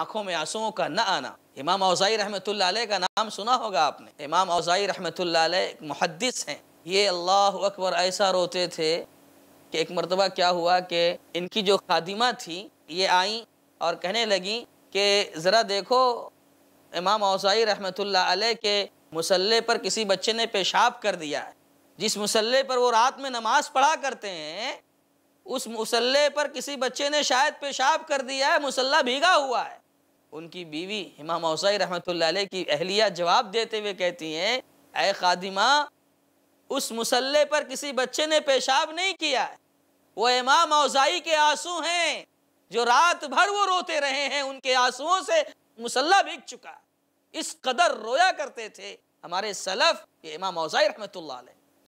آنکھوں میں آنسوؤں کا نہ آنا امام اوزائی رحمۃ اللہ علیہ کا نام سنا ہوگا آپ نے امام اوزائی رحمۃ اللہ علیہ ایک محدث ہیں یہ اللہ اکبر ایسا روتے تھے کہ ایک مرتبہ کیا ہوا کہ ان کی جو خادمہ تھی یہ آئیں اور کہنے لگیں کہ ذرا دیکھو امام اوزائی رحمۃ اللہ علیہ کے مسلح پر کسی بچے نے پیشاب کر دیا ہے جس مسلح پر وہ رات میں نماز پڑھا کرتے ہیں اس مسلح پر کسی بچے نے شاید پیشاب کر دیا ہے مسلح بھیگا ہوا ہے ان کی بیوی امام موضائی رحمۃ اللہ علیہ کی اہلیہ جواب دیتے ہوئے کہتی ہیں اے خادمہ اس مسلح پر کسی بچے نے پیشاب نہیں کیا وہ امام موضائی کے آنسو ہیں جو رات بھر وہ روتے رہے ہیں ان کے آسووں سے مسلح بھگ چکا اس قدر رویا کرتے تھے ہمارے سلف یہ امام موضائی رحمۃ اللہ علیہ